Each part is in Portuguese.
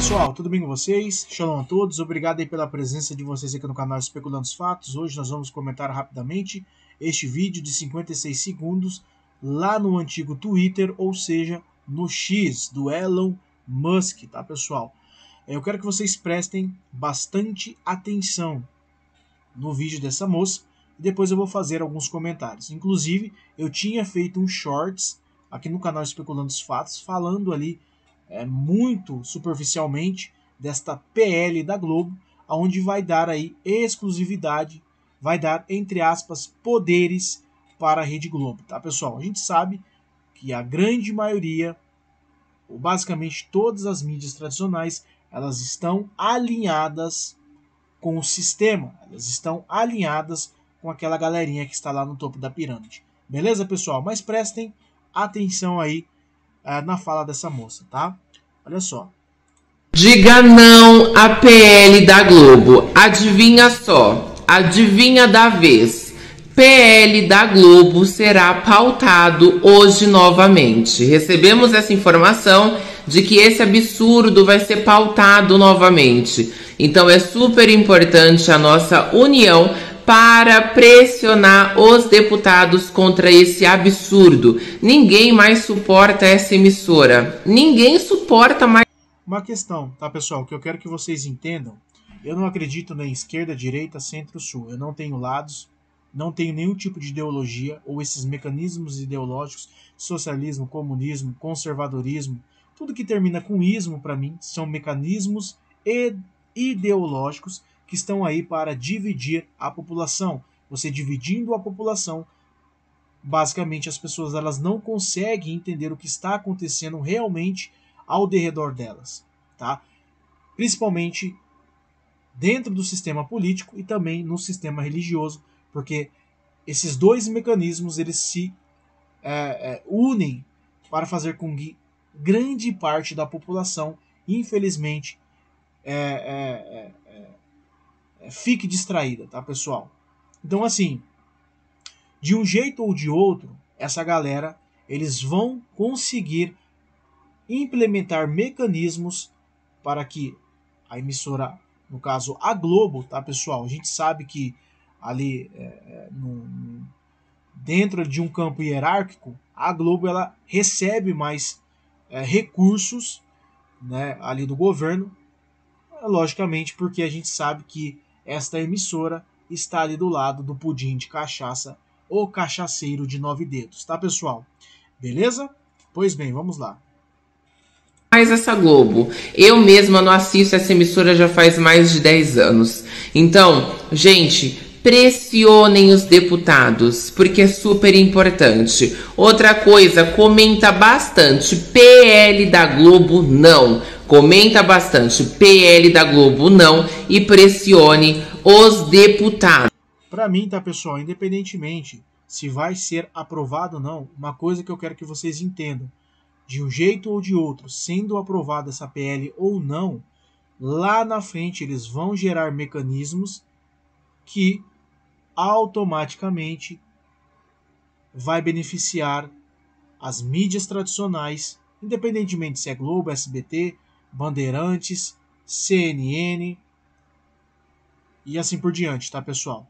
pessoal, tudo bem com vocês? Shalom a todos, obrigado aí pela presença de vocês aqui no canal Especulando os Fatos. Hoje nós vamos comentar rapidamente este vídeo de 56 segundos lá no antigo Twitter, ou seja, no X do Elon Musk, tá pessoal? Eu quero que vocês prestem bastante atenção no vídeo dessa moça e depois eu vou fazer alguns comentários. Inclusive, eu tinha feito um shorts aqui no canal Especulando os Fatos falando ali é, muito superficialmente desta PL da Globo, aonde vai dar aí exclusividade, vai dar entre aspas poderes para a Rede Globo, tá pessoal? A gente sabe que a grande maioria, ou basicamente todas as mídias tradicionais, elas estão alinhadas com o sistema, elas estão alinhadas com aquela galerinha que está lá no topo da pirâmide. Beleza, pessoal? Mas prestem atenção aí uh, na fala dessa moça, tá? Olha só. Diga não à PL da Globo. Adivinha só. Adivinha da vez. PL da Globo será pautado hoje novamente. Recebemos essa informação de que esse absurdo vai ser pautado novamente. Então é super importante a nossa união para pressionar os deputados contra esse absurdo. Ninguém mais suporta essa emissora. Ninguém suporta mais. Uma questão, tá, pessoal, que eu quero que vocês entendam. Eu não acredito na esquerda, direita, centro-sul. Eu não tenho lados, não tenho nenhum tipo de ideologia ou esses mecanismos ideológicos, socialismo, comunismo, conservadorismo, tudo que termina com ismo para mim são mecanismos ideológicos que estão aí para dividir a população. Você dividindo a população, basicamente as pessoas elas não conseguem entender o que está acontecendo realmente ao derredor delas, tá? Principalmente dentro do sistema político e também no sistema religioso, porque esses dois mecanismos eles se é, é, unem para fazer com que grande parte da população, infelizmente, é, é, é fique distraída, tá, pessoal? Então, assim, de um jeito ou de outro, essa galera eles vão conseguir implementar mecanismos para que a emissora, no caso a Globo, tá pessoal? A gente sabe que ali é, é no, dentro de um campo hierárquico, a Globo ela recebe mais é, recursos né, ali do governo, logicamente porque a gente sabe que esta emissora está ali do lado do pudim de cachaça ou cachaceiro de nove dedos, tá, pessoal? Beleza? Pois bem, vamos lá. Mais essa Globo. Eu mesma não assisto essa emissora já faz mais de 10 anos. Então, gente, pressionem os deputados, porque é super importante. Outra coisa, comenta bastante. PL da Globo, não. Comenta bastante PL da Globo não e pressione os deputados. Para mim, tá, pessoal, independentemente se vai ser aprovado ou não, uma coisa que eu quero que vocês entendam, de um jeito ou de outro, sendo aprovada essa PL ou não, lá na frente eles vão gerar mecanismos que automaticamente vai beneficiar as mídias tradicionais, independentemente se é Globo, SBT, Bandeirantes, CNN e assim por diante, tá, pessoal?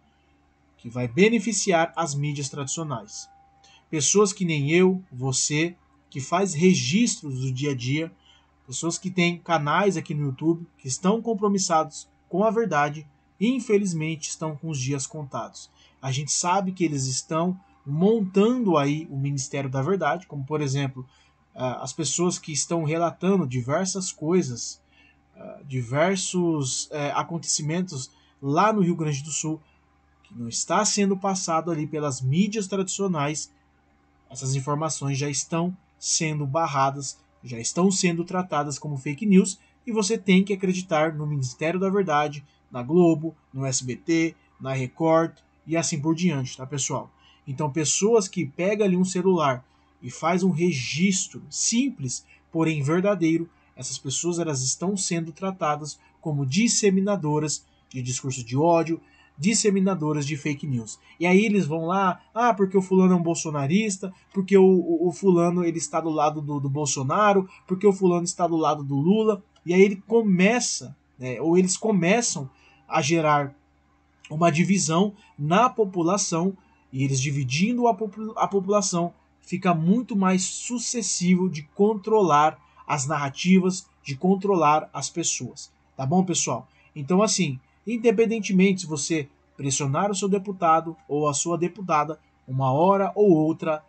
Que vai beneficiar as mídias tradicionais. Pessoas que nem eu, você, que faz registros do dia a dia, pessoas que têm canais aqui no YouTube, que estão compromissados com a verdade e infelizmente estão com os dias contados. A gente sabe que eles estão montando aí o Ministério da Verdade, como por exemplo ah, as pessoas que estão relatando diversas coisas, ah, diversos eh, acontecimentos lá no Rio Grande do Sul, que não está sendo passado ali pelas mídias tradicionais, essas informações já estão sendo barradas, já estão sendo tratadas como fake news e você tem que acreditar no Ministério da Verdade, na Globo, no SBT, na Record e assim por diante, tá pessoal? Então pessoas que pegam ali um celular e faz um registro simples, porém verdadeiro, essas pessoas elas estão sendo tratadas como disseminadoras de discurso de ódio, disseminadoras de fake news. E aí eles vão lá, ah, porque o fulano é um bolsonarista, porque o, o, o fulano ele está do lado do, do, Bolsonaro, porque o fulano está do lado do Lula. E aí ele começa, né, ou eles começam a gerar uma divisão na população, e eles dividindo a, popul a população fica muito mais sucessivo de controlar as narrativas, de controlar as pessoas. Tá bom, pessoal? Então, assim, independentemente se você pressionar o seu deputado ou a sua deputada, uma hora ou outra,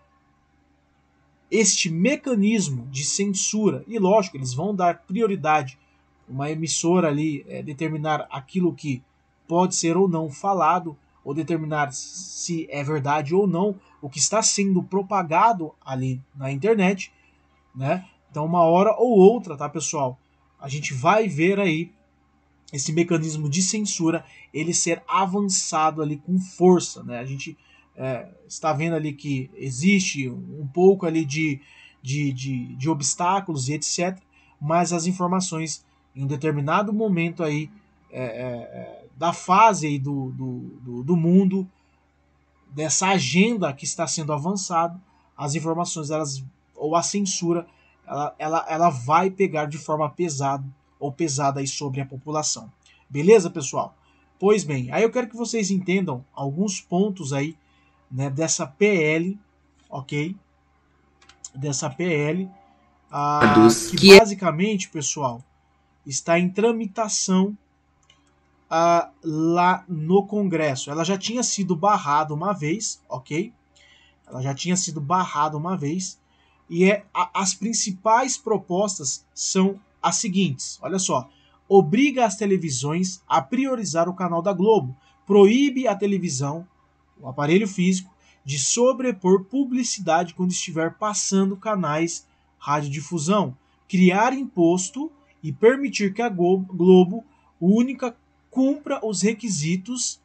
este mecanismo de censura, e lógico, eles vão dar prioridade, uma emissora ali é, determinar aquilo que pode ser ou não falado, ou determinar se é verdade ou não, o que está sendo propagado ali na internet, né? Então, uma hora ou outra, tá, pessoal? A gente vai ver aí esse mecanismo de censura ele ser avançado ali com força, né? A gente é, está vendo ali que existe um pouco ali de, de, de, de obstáculos e etc, mas as informações em um determinado momento aí é, é, é da fase aí do, do, do, do mundo dessa agenda que está sendo avançada, as informações elas ou a censura ela, ela, ela vai pegar de forma pesada ou pesada aí sobre a população. Beleza, pessoal? Pois bem, aí eu quero que vocês entendam alguns pontos aí né, dessa PL, ok? Dessa PL, ah, que é basicamente, pessoal, está em tramitação uh, lá no Congresso. Ela já tinha sido barrada uma vez, ok? Ela já tinha sido barrada uma vez. E é, a, as principais propostas são as seguintes: olha só. Obriga as televisões a priorizar o canal da Globo. Proíbe a televisão, o aparelho físico, de sobrepor publicidade quando estiver passando canais radiodifusão, criar imposto e permitir que a Globo, única cumpra os requisitos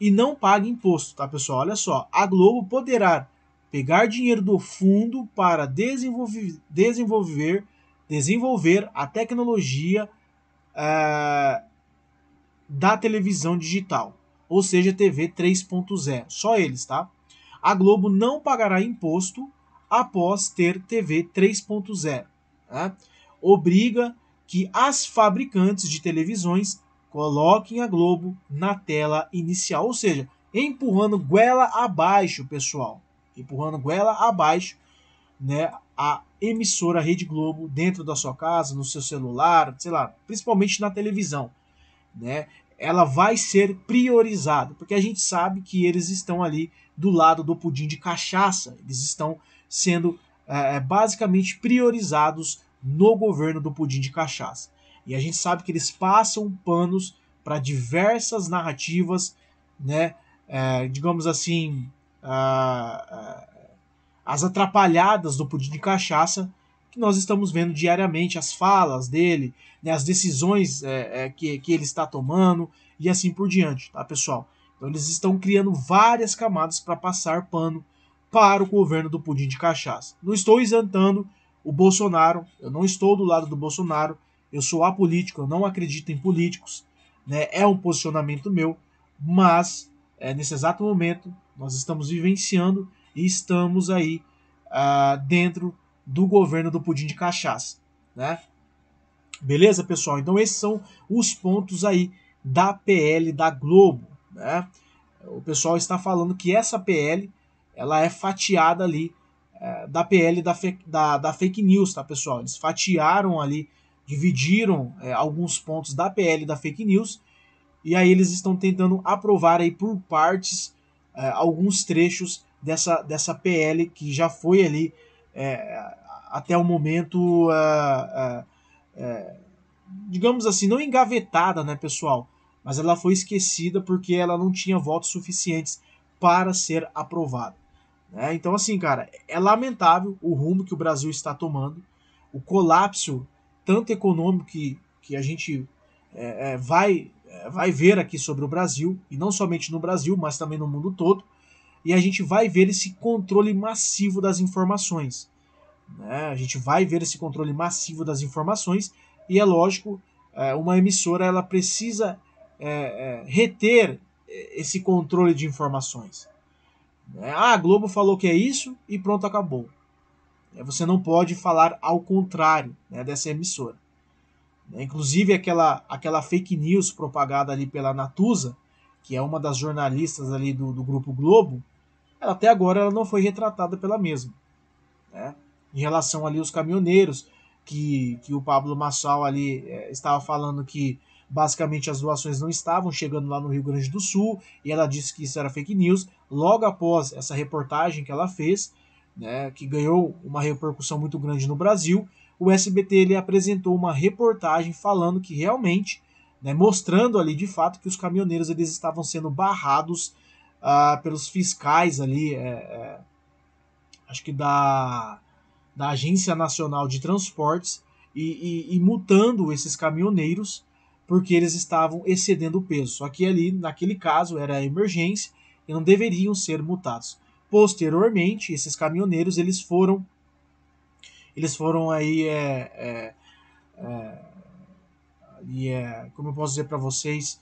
e não pague imposto, tá pessoal? Olha só, a Globo poderá pegar dinheiro do fundo para desenvolver, desenvolver, desenvolver a tecnologia eh, da televisão digital, ou seja, TV 3.0. Só eles, tá? A Globo não pagará imposto após ter TV 3.0. Né? Obriga que as fabricantes de televisões coloquem a Globo na tela inicial, ou seja, empurrando goela abaixo, pessoal, empurrando goela abaixo, né, a emissora Rede Globo dentro da sua casa, no seu celular, sei lá, principalmente na televisão, né? Ela vai ser priorizada, porque a gente sabe que eles estão ali do lado do pudim de cachaça, eles estão sendo é, basicamente priorizados no governo do pudim de cachaça. E a gente sabe que eles passam panos para diversas narrativas, né? É, digamos assim, as atrapalhadas do pudim de cachaça que nós estamos vendo diariamente, as falas dele, né, as decisões é, é, que, que ele está tomando e assim por diante, tá pessoal? Então eles estão criando várias camadas para passar pano para o governo do pudim de cachaça. Não estou isentando o Bolsonaro, eu não estou do lado do Bolsonaro, eu sou apolítico, eu não acredito em políticos, né? é um posicionamento meu, mas é, nesse exato momento nós estamos vivenciando e estamos aí ah, dentro do governo do pudim de cachaça. Né? Beleza, pessoal? Então esses são os pontos aí da PL da Globo. Né? O pessoal está falando que essa PL ela é fatiada ali é, da PL da, fe, da, da, fake news, tá, pessoal? Eles fatiaram ali dividiram é, alguns pontos da PL da fake news e aí eles estão tentando aprovar aí por partes é, alguns trechos dessa, dessa PL que já foi ali é, até o momento, é, é, é, digamos assim, não engavetada, né, pessoal? Mas ela foi esquecida porque ela não tinha votos suficientes para ser aprovada. Né? Então, assim, cara, é lamentável o rumo que o Brasil está tomando, o colapso tanto econômico que, que a gente é, é, vai, é, vai ver aqui sobre o Brasil, e não somente no Brasil, mas também no mundo todo, e a gente vai ver esse controle massivo das informações. Né? A gente vai ver esse controle massivo das informações, e é lógico, é, uma emissora ela precisa é, é, reter esse controle de informações. Né? Ah, a Globo falou que é isso e pronto, acabou. É, você não pode falar ao contrário né, dessa emissora. É, inclusive aquela, aquela fake news propagada ali pela Natuza, que é uma das jornalistas ali do, do Grupo Globo, ela, até agora ela não foi retratada pela mesma. Né? Em relação ali aos caminhoneiros, que, que o Pablo Massal ali é, estava falando que basicamente as doações não estavam chegando lá no Rio Grande do Sul, e ela disse que isso era fake news. Logo após essa reportagem que ela fez, né, que ganhou uma repercussão muito grande no Brasil, o SBT ele apresentou uma reportagem falando que realmente, né, mostrando ali de fato que os caminhoneiros eles estavam sendo barrados ah, pelos fiscais ali, é, é, acho que da, da Agência Nacional de Transportes, e, e, e multando esses caminhoneiros porque eles estavam excedendo o peso. Só que ali, naquele caso, era emergência e não deveriam ser multados. Posteriormente, esses caminhoneiros eles foram eles foram aí é, é, é, é como eu posso dizer para vocês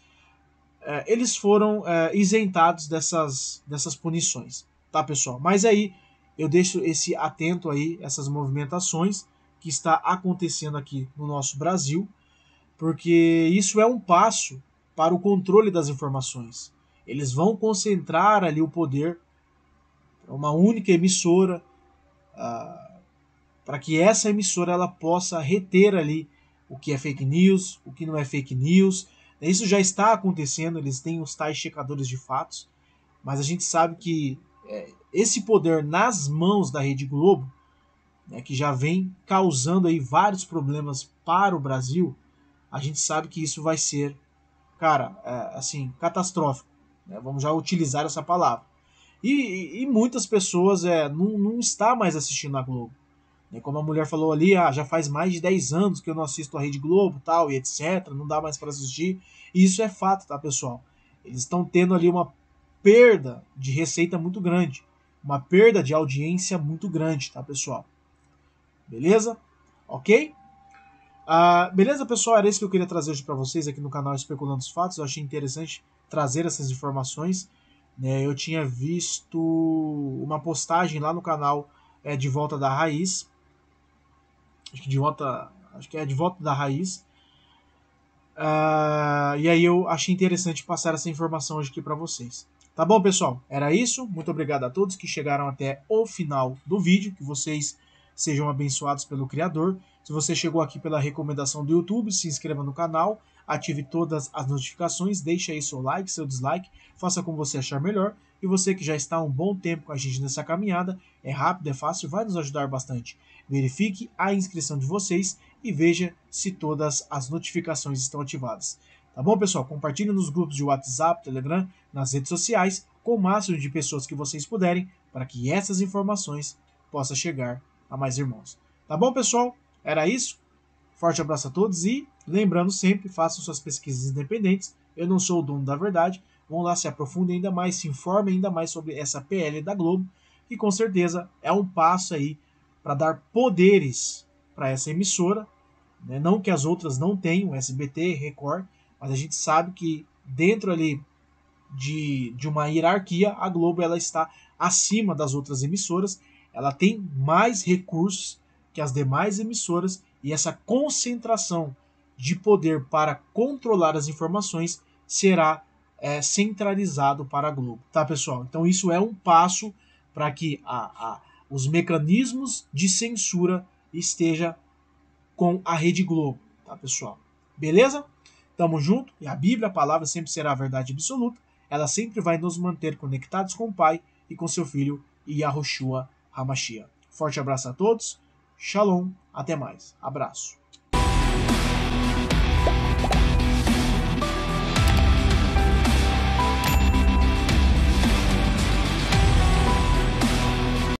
é, eles foram é, isentados dessas, dessas punições, tá pessoal? Mas aí eu deixo esse atento aí essas movimentações que está acontecendo aqui no nosso Brasil, porque isso é um passo para o controle das informações. Eles vão concentrar ali o poder é uma única emissora, ah, para que essa emissora ela possa reter ali o que é fake news, o que não é fake news. Isso já está acontecendo, eles têm os tais checadores de fatos, mas a gente sabe que é, esse poder nas mãos da Rede Globo, né, que já vem causando aí vários problemas para o Brasil, a gente sabe que isso vai ser, cara, é, assim, catastrófico. Né? Vamos já utilizar essa palavra. E, e muitas pessoas é, não, não está mais assistindo a Globo. Né, como a mulher falou ali, ah, já faz mais de 10 anos que eu não assisto a Rede Globo, tal, e etc, não dá mais para assistir. E isso é fato, tá, pessoal? Eles estão tendo ali uma perda de receita muito grande, uma perda de audiência muito grande, tá, pessoal? Beleza? OK? Ah, beleza, pessoal, era isso que eu queria trazer hoje para vocês aqui no canal Especulando os Fatos. Eu achei interessante trazer essas informações. Né? Eu tinha visto uma postagem lá no canal é, De Volta da Raiz. Acho que de volta. Acho que é de volta da raiz. Uh, e aí eu achei interessante passar essa informação hoje aqui para vocês. Tá bom, pessoal? Era isso. Muito obrigado a todos que chegaram até o final do vídeo. Que vocês sejam abençoados pelo Criador. Se você chegou aqui pela recomendação do YouTube, se inscreva no canal ative todas as notificações, deixe aí seu like, seu dislike, faça como você achar melhor. E você que já está há um bom tempo com a gente nessa caminhada, é rápido, é fácil, vai nos ajudar bastante. Verifique a inscrição de vocês e veja se todas as notificações estão ativadas. Tá bom, pessoal? Compartilhe nos grupos de WhatsApp, Telegram, nas redes sociais, com o máximo de pessoas que vocês puderem, para que essas informações possam chegar a mais irmãos. Tá bom, pessoal? Era isso? Forte abraço a todos e, lembrando sempre, façam suas pesquisas independentes. Eu não sou o dono da verdade. Vão lá, se aprofundem ainda mais, se informem ainda mais sobre essa PL da Globo, que com certeza é um passo aí para dar poderes para essa emissora. Né? Não que as outras não tenham, SBT, Record, mas a gente sabe que dentro ali de, de uma hierarquia, a Globo ela está acima das outras emissoras, ela tem mais recursos que as demais emissoras e essa concentração de poder para controlar as informações será é, centralizado para a Globo, tá pessoal? Então isso é um passo para que a, a, os mecanismos de censura esteja com a Rede Globo, tá pessoal? Beleza? Tamo junto e a Bíblia, a palavra sempre será a verdade absoluta. Ela sempre vai nos manter conectados com o Pai e com seu Filho Yahushua Hamashia. Forte abraço a todos Shalom, até mais. Abraço.